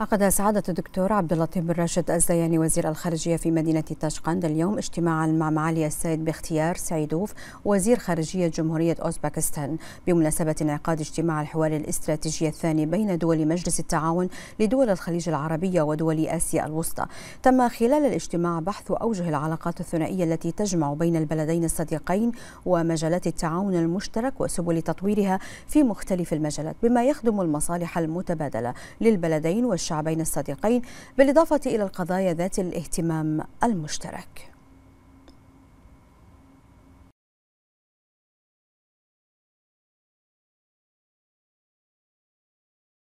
عقد سعادة الدكتور عبد اللطيف بن راشد الزياني وزير الخارجية في مدينة طشقند اليوم اجتماعا مع معالي السيد باختيار سعيدوف وزير خارجية جمهورية أوزبكستان بمناسبة انعقاد اجتماع الحوار الاستراتيجي الثاني بين دول مجلس التعاون لدول الخليج العربية ودول آسيا الوسطى. تم خلال الاجتماع بحث أوجه العلاقات الثنائية التي تجمع بين البلدين الصديقين ومجالات التعاون المشترك وسبل تطويرها في مختلف المجالات بما يخدم المصالح المتبادلة للبلدين والشعب الشعبين الصديقين بالإضافة إلى القضايا ذات الاهتمام المشترك